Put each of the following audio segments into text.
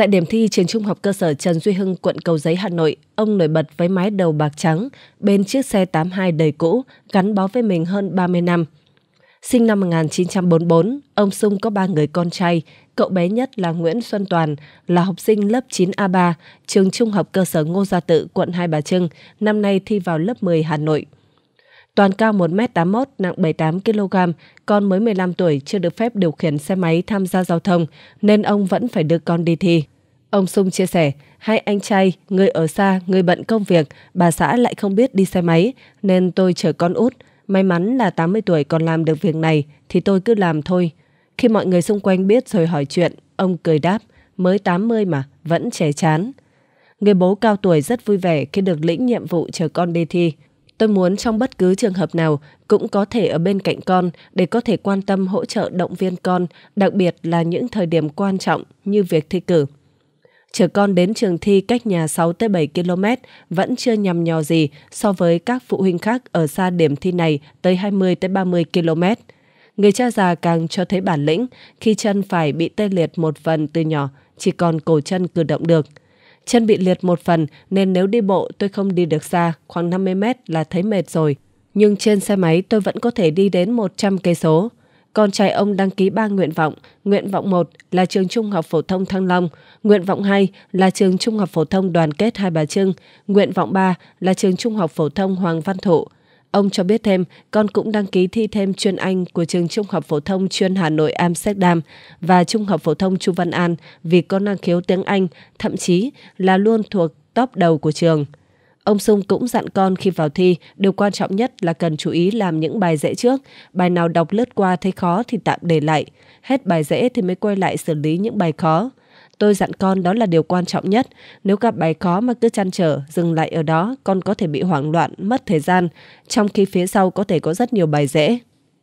Tại điểm thi trường trung học cơ sở Trần Duy Hưng, quận Cầu Giấy, Hà Nội, ông nổi bật với mái đầu bạc trắng bên chiếc xe 82 đầy cũ gắn bó với mình hơn 30 năm. Sinh năm 1944, ông Sung có ba người con trai, cậu bé nhất là Nguyễn Xuân Toàn, là học sinh lớp 9A3, trường trung học cơ sở Ngô Gia Tự, quận Hai Bà Trưng, năm nay thi vào lớp 10 Hà Nội. Toàn cao 1m81, nặng 78kg, con mới 15 tuổi chưa được phép điều khiển xe máy tham gia giao thông, nên ông vẫn phải đưa con đi thi. Ông Sung chia sẻ, hai anh trai, người ở xa, người bận công việc, bà xã lại không biết đi xe máy, nên tôi chở con út. May mắn là 80 tuổi còn làm được việc này, thì tôi cứ làm thôi. Khi mọi người xung quanh biết rồi hỏi chuyện, ông cười đáp, mới 80 mà, vẫn trẻ chán. Người bố cao tuổi rất vui vẻ khi được lĩnh nhiệm vụ chờ con đi thi. Tôi muốn trong bất cứ trường hợp nào cũng có thể ở bên cạnh con để có thể quan tâm hỗ trợ động viên con, đặc biệt là những thời điểm quan trọng như việc thi cử. Chở con đến trường thi cách nhà 6 tới 7 km vẫn chưa nhằm nhò gì so với các phụ huynh khác ở xa điểm thi này tới 20 tới 30 km. Người cha già càng cho thấy bản lĩnh khi chân phải bị tê liệt một phần từ nhỏ, chỉ còn cổ chân cử động được – Chân bị liệt một phần nên nếu đi bộ tôi không đi được xa, khoảng 50 mét là thấy mệt rồi. Nhưng trên xe máy tôi vẫn có thể đi đến 100 cây số. Con trai ông đăng ký 3 nguyện vọng. Nguyện vọng 1 là trường Trung học phổ thông Thăng Long. Nguyện vọng 2 là trường Trung học phổ thông Đoàn kết Hai Bà Trưng. Nguyện vọng 3 là trường Trung học phổ thông Hoàng Văn Thụ. Ông cho biết thêm, con cũng đăng ký thi thêm chuyên Anh của trường Trung học phổ thông chuyên Hà Nội Amsterdam và Trung học phổ thông Chu Văn An vì con năng khiếu tiếng Anh, thậm chí là luôn thuộc top đầu của trường. Ông Sung cũng dặn con khi vào thi, điều quan trọng nhất là cần chú ý làm những bài dễ trước, bài nào đọc lướt qua thấy khó thì tạm để lại, hết bài dễ thì mới quay lại xử lý những bài khó. Tôi dặn con đó là điều quan trọng nhất. Nếu gặp bài khó mà cứ chăn trở, dừng lại ở đó, con có thể bị hoảng loạn, mất thời gian, trong khi phía sau có thể có rất nhiều bài dễ.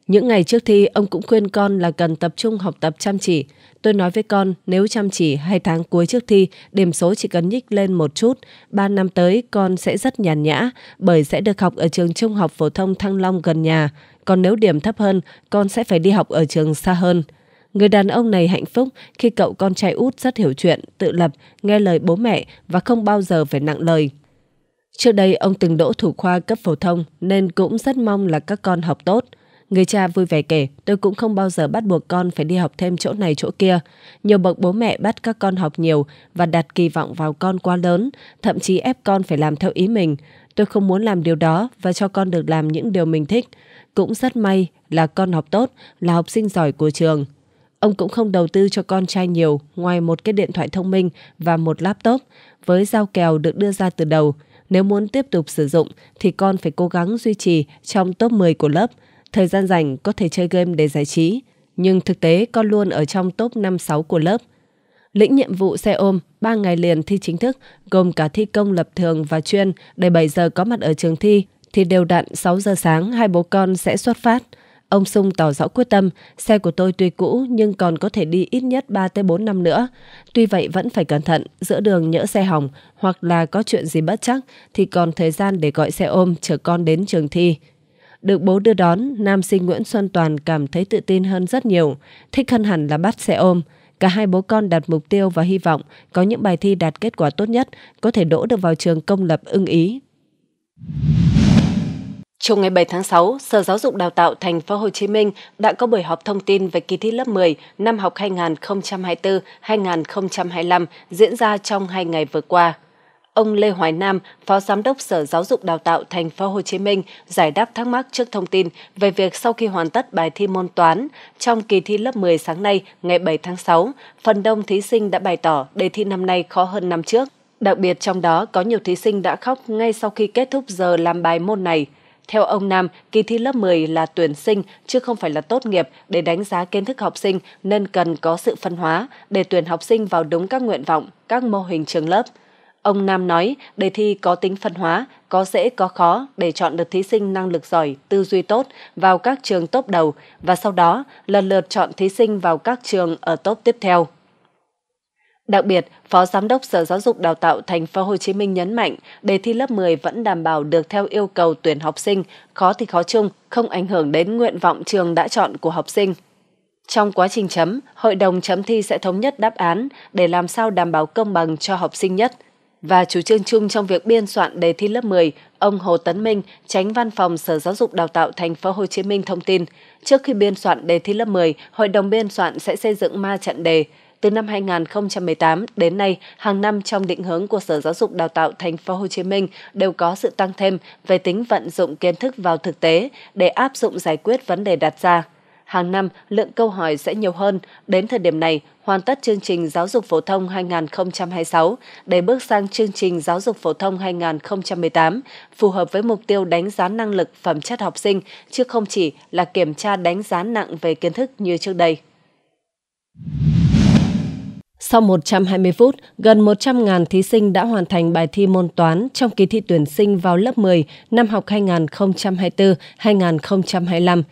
Những ngày trước thi, ông cũng khuyên con là cần tập trung học tập chăm chỉ. Tôi nói với con, nếu chăm chỉ hai tháng cuối trước thi, điểm số chỉ cần nhích lên một chút. Ba năm tới, con sẽ rất nhàn nhã, bởi sẽ được học ở trường trung học phổ thông Thăng Long gần nhà. Còn nếu điểm thấp hơn, con sẽ phải đi học ở trường xa hơn. Người đàn ông này hạnh phúc khi cậu con trai út rất hiểu chuyện, tự lập, nghe lời bố mẹ và không bao giờ phải nặng lời. Trước đây ông từng đỗ thủ khoa cấp phổ thông nên cũng rất mong là các con học tốt. Người cha vui vẻ kể, tôi cũng không bao giờ bắt buộc con phải đi học thêm chỗ này chỗ kia. Nhiều bậc bố mẹ bắt các con học nhiều và đặt kỳ vọng vào con quá lớn, thậm chí ép con phải làm theo ý mình. Tôi không muốn làm điều đó và cho con được làm những điều mình thích. Cũng rất may là con học tốt, là học sinh giỏi của trường. Ông cũng không đầu tư cho con trai nhiều ngoài một cái điện thoại thông minh và một laptop với giao kèo được đưa ra từ đầu. Nếu muốn tiếp tục sử dụng thì con phải cố gắng duy trì trong top 10 của lớp. Thời gian rảnh có thể chơi game để giải trí, nhưng thực tế con luôn ở trong top 5-6 của lớp. Lĩnh nhiệm vụ xe ôm 3 ngày liền thi chính thức, gồm cả thi công lập thường và chuyên để 7 giờ có mặt ở trường thi, thì đều đặn 6 giờ sáng hai bố con sẽ xuất phát – Ông Sung tỏ rõ quyết tâm, xe của tôi tuy cũ nhưng còn có thể đi ít nhất 3 tới 4 năm nữa. Tuy vậy vẫn phải cẩn thận, giữa đường nhỡ xe hỏng hoặc là có chuyện gì bất chắc thì còn thời gian để gọi xe ôm chở con đến trường thi. Được bố đưa đón, nam sinh Nguyễn Xuân Toàn cảm thấy tự tin hơn rất nhiều, thích hơn hẳn là bắt xe ôm. Cả hai bố con đặt mục tiêu và hy vọng có những bài thi đạt kết quả tốt nhất, có thể đỗ được vào trường công lập ưng ý. Chiều ngày 7 tháng 6, Sở Giáo dục Đào tạo Thành phố Hồ Chí Minh đã có buổi họp thông tin về kỳ thi lớp 10 năm học 2024-2025 diễn ra trong hai ngày vừa qua. Ông Lê Hoài Nam, Phó Giám đốc Sở Giáo dục Đào tạo Thành phố Hồ Chí Minh giải đáp thắc mắc trước thông tin về việc sau khi hoàn tất bài thi môn toán trong kỳ thi lớp 10 sáng nay ngày 7 tháng 6, phần đông thí sinh đã bày tỏ đề thi năm nay khó hơn năm trước. Đặc biệt trong đó có nhiều thí sinh đã khóc ngay sau khi kết thúc giờ làm bài môn này – theo ông Nam, kỳ thi lớp 10 là tuyển sinh chứ không phải là tốt nghiệp để đánh giá kiến thức học sinh nên cần có sự phân hóa để tuyển học sinh vào đúng các nguyện vọng, các mô hình trường lớp. Ông Nam nói, đề thi có tính phân hóa, có dễ có khó để chọn được thí sinh năng lực giỏi, tư duy tốt vào các trường tốt đầu và sau đó lần lượt chọn thí sinh vào các trường ở top tiếp theo. Đặc biệt, Phó Giám đốc Sở Giáo dục Đào tạo Thành phố Hồ Chí Minh nhấn mạnh, đề thi lớp 10 vẫn đảm bảo được theo yêu cầu tuyển học sinh, khó thì khó chung, không ảnh hưởng đến nguyện vọng trường đã chọn của học sinh. Trong quá trình chấm, hội đồng chấm thi sẽ thống nhất đáp án để làm sao đảm bảo công bằng cho học sinh nhất. Và chủ trương chung trong việc biên soạn đề thi lớp 10, ông Hồ Tấn Minh, tránh văn phòng Sở Giáo dục Đào tạo Thành phố Hồ Chí Minh thông tin, trước khi biên soạn đề thi lớp 10, hội đồng biên soạn sẽ xây dựng ma trận đề, từ năm 2018 đến nay, hàng năm trong định hướng của Sở Giáo dục Đào tạo Thành phố Hồ Chí Minh đều có sự tăng thêm về tính vận dụng kiến thức vào thực tế để áp dụng giải quyết vấn đề đặt ra. Hàng năm, lượng câu hỏi sẽ nhiều hơn. Đến thời điểm này, hoàn tất chương trình giáo dục phổ thông 2026 để bước sang chương trình giáo dục phổ thông 2018, phù hợp với mục tiêu đánh giá năng lực phẩm chất học sinh, chứ không chỉ là kiểm tra đánh giá nặng về kiến thức như trước đây. Sau 120 phút, gần 100.000 thí sinh đã hoàn thành bài thi môn toán trong kỳ thi tuyển sinh vào lớp 10 năm học 2024-2025.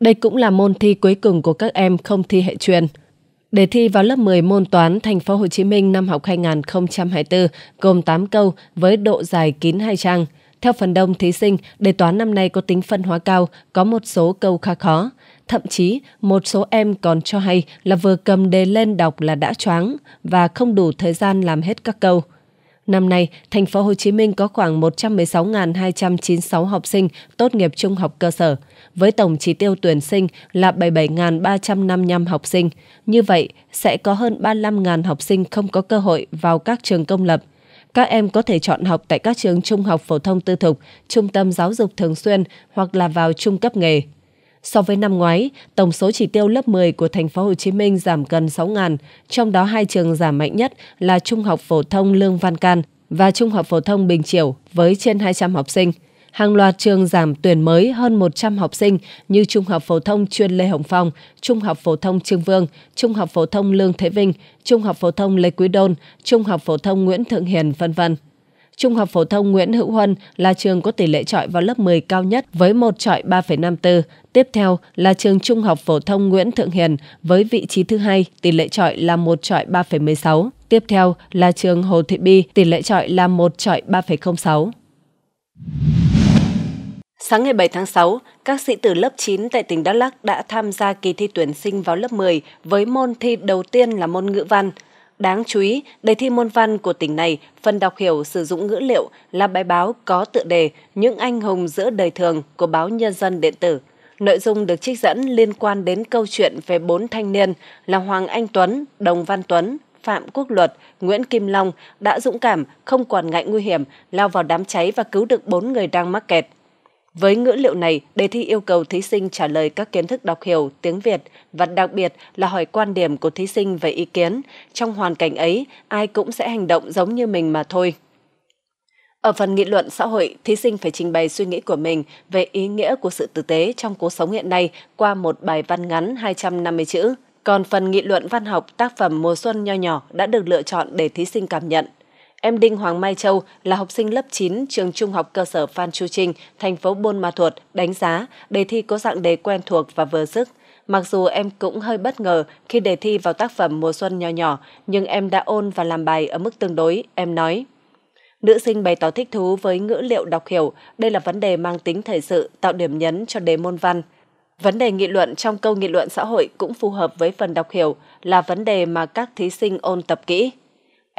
Đây cũng là môn thi cuối cùng của các em không thi hệ truyền. Đề thi vào lớp 10 môn toán Thành phố Hồ Chí Minh năm học 2024 gồm 8 câu với độ dài kín hai trang. Theo phần đông thí sinh, đề toán năm nay có tính phân hóa cao, có một số câu khá khó. Thậm chí, một số em còn cho hay là vừa cầm đề lên đọc là đã choáng và không đủ thời gian làm hết các câu. Năm nay, thành phố Hồ Chí Minh có khoảng 116.296 học sinh tốt nghiệp trung học cơ sở, với tổng chỉ tiêu tuyển sinh là 77.355 học sinh. Như vậy, sẽ có hơn 35.000 học sinh không có cơ hội vào các trường công lập. Các em có thể chọn học tại các trường trung học phổ thông tư thục, trung tâm giáo dục thường xuyên hoặc là vào trung cấp nghề. So với năm ngoái, tổng số chỉ tiêu lớp 10 của thành phố Hồ Chí Minh giảm gần 6.000, trong đó hai trường giảm mạnh nhất là Trung học phổ thông Lương Văn Can và Trung học phổ thông Bình Triều với trên 200 học sinh. Hàng loạt trường giảm tuyển mới hơn 100 học sinh như Trung học phổ thông chuyên Lê Hồng Phong, Trung học phổ thông Trương Vương, Trung học phổ thông Lương Thế Vinh, Trung học phổ thông Lê Quý Đôn, Trung học phổ thông Nguyễn Thượng Hiền, vân vân. Trung học phổ thông Nguyễn Hữu Huân là trường có tỷ lệ trọi vào lớp 10 cao nhất với một trọi 3,54. Tiếp theo là trường Trung học phổ thông Nguyễn Thượng Hiền với vị trí thứ hai, tỷ lệ trọi là một trọi 3,16. Tiếp theo là trường Hồ Thị Bi, tỷ lệ trọi là một trọi 3,06. Sáng ngày 7 tháng 6, các sĩ tử lớp 9 tại tỉnh Đắk Lắk đã tham gia kỳ thi tuyển sinh vào lớp 10 với môn thi đầu tiên là môn ngữ văn – Đáng chú ý, đề thi môn văn của tỉnh này, phần đọc hiểu sử dụng ngữ liệu là bài báo có tựa đề Những anh hùng giữa đời thường của báo Nhân dân điện tử. Nội dung được trích dẫn liên quan đến câu chuyện về bốn thanh niên là Hoàng Anh Tuấn, Đồng Văn Tuấn, Phạm Quốc Luật, Nguyễn Kim Long đã dũng cảm, không quản ngại nguy hiểm, lao vào đám cháy và cứu được bốn người đang mắc kẹt. Với ngữ liệu này, đề thi yêu cầu thí sinh trả lời các kiến thức đọc hiểu tiếng Việt và đặc biệt là hỏi quan điểm của thí sinh về ý kiến. Trong hoàn cảnh ấy, ai cũng sẽ hành động giống như mình mà thôi. Ở phần nghị luận xã hội, thí sinh phải trình bày suy nghĩ của mình về ý nghĩa của sự tử tế trong cuộc sống hiện nay qua một bài văn ngắn 250 chữ. Còn phần nghị luận văn học, tác phẩm mùa xuân nho nhỏ đã được lựa chọn để thí sinh cảm nhận. Em Đinh Hoàng Mai Châu là học sinh lớp 9 trường trung học cơ sở Phan Chu Trinh, thành phố Buôn Ma Thuột đánh giá đề thi có dạng đề quen thuộc và vừa sức. Mặc dù em cũng hơi bất ngờ khi đề thi vào tác phẩm Mùa Xuân nho nhỏ, nhưng em đã ôn và làm bài ở mức tương đối, em nói. Nữ sinh bày tỏ thích thú với ngữ liệu đọc hiểu, đây là vấn đề mang tính thời sự, tạo điểm nhấn cho đề môn văn. Vấn đề nghị luận trong câu nghị luận xã hội cũng phù hợp với phần đọc hiểu, là vấn đề mà các thí sinh ôn tập kỹ.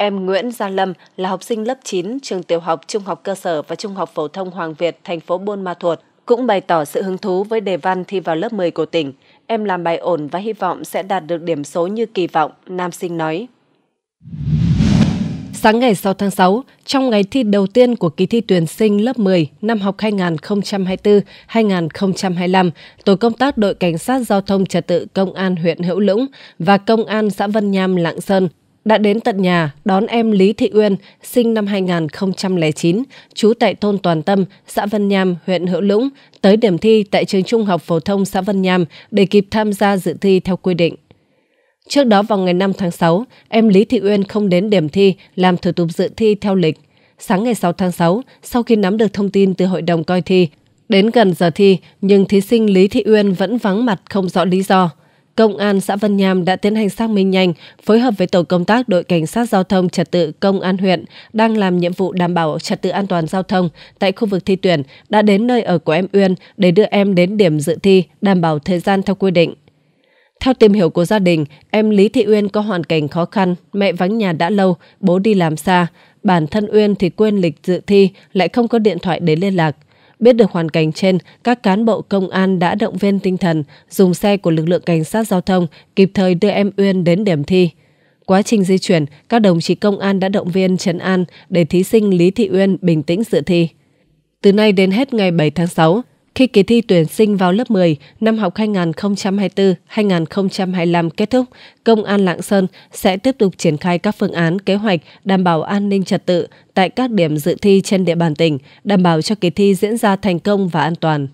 Em Nguyễn Gia Lâm là học sinh lớp 9 trường tiểu học, trung học cơ sở và trung học phổ thông Hoàng Việt, thành phố Buôn Ma Thuột cũng bày tỏ sự hứng thú với đề văn thi vào lớp 10 của tỉnh. Em làm bài ổn và hy vọng sẽ đạt được điểm số như kỳ vọng, nam sinh nói. Sáng ngày 6 tháng 6, trong ngày thi đầu tiên của kỳ thi tuyển sinh lớp 10 năm học 2024-2025, tổ công tác đội cảnh sát giao thông trật tự công an huyện Hữu Lũng và công an xã Vân Nham Lạng Sơn đã đến tận nhà đón em Lý Thị Uyên, sinh năm 2009, trú tại thôn Toàn Tâm, xã Vân Nham, huyện Hữu Lũng, tới điểm thi tại trường trung học phổ thông xã Vân Nham để kịp tham gia dự thi theo quy định. Trước đó vào ngày 5 tháng 6, em Lý Thị Uyên không đến điểm thi làm thủ tục dự thi theo lịch. Sáng ngày 6 tháng 6, sau khi nắm được thông tin từ hội đồng coi thi, đến gần giờ thi nhưng thí sinh Lý Thị Uyên vẫn vắng mặt không rõ lý do. Công an xã Vân Nham đã tiến hành xác minh nhanh, phối hợp với tổ công tác đội cảnh sát giao thông trật tự công an huyện đang làm nhiệm vụ đảm bảo trật tự an toàn giao thông tại khu vực thi tuyển đã đến nơi ở của em Uyên để đưa em đến điểm dự thi đảm bảo thời gian theo quy định. Theo tìm hiểu của gia đình, em Lý Thị Uyên có hoàn cảnh khó khăn, mẹ vắng nhà đã lâu, bố đi làm xa. Bản thân Uyên thì quên lịch dự thi, lại không có điện thoại để liên lạc. Biết được hoàn cảnh trên, các cán bộ công an đã động viên tinh thần, dùng xe của lực lượng cảnh sát giao thông kịp thời đưa em Uyên đến điểm thi. Quá trình di chuyển, các đồng chí công an đã động viên trấn an để thí sinh Lý Thị Uyên bình tĩnh dự thi. Từ nay đến hết ngày 7 tháng 6, khi kỳ thi tuyển sinh vào lớp 10 năm học 2024-2025 kết thúc, Công an Lạng Sơn sẽ tiếp tục triển khai các phương án kế hoạch đảm bảo an ninh trật tự tại các điểm dự thi trên địa bàn tỉnh, đảm bảo cho kỳ thi diễn ra thành công và an toàn.